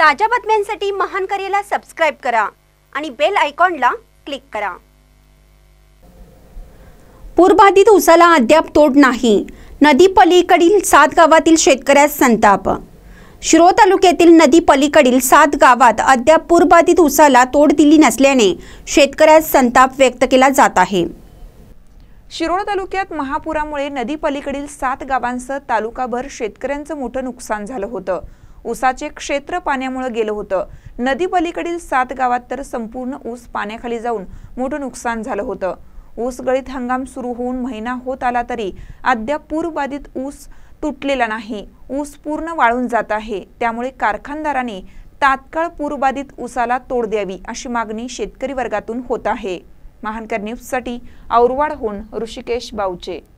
ताज्या बातम्यांसाठी महान करेला सबस्क्राइब करा आणि बेल आयकॉनला क्लिक करा पूरबाधित उसाला अद्याप तोड नाही नदी पलीकडील सात गावातील शेतकऱ्यास संताप शिरो तालुक्यातील नदी पलीकडील सात गावात अद्याप पूरबाधित उसाला तोड दिली नसल्याने शेतकऱ्यास संताप व्यक्त केला जात आहे शिरोळ तालुक्यात महापुरामुळे नदी पलीकडील सात गावांसह तालुकाभर शेतकऱ्यांचं मोठं नुकसान झालं होतं उसाचे क्षेत्र पाण्यामुळे गेलं होतं नदी पलीकडील सात गावात तर संपूर्ण ऊस पाण्याखाली जाऊन मोठं नुकसान झालं होतं ऊस गळीत हंगाम सुरू होऊन महिना होत आला तरी अद्याप पूरबाधित ऊस तुटलेला नाही ऊस पूर्ण वाळून जात आहे त्यामुळे कारखानदारांनी तात्काळ पूरबाधित ऊसाला तोड द्यावी अशी मागणी शेतकरी वर्गातून होत आहे महानकर न्यूजसाठी औरवाडहून ऋषिकेश बावचे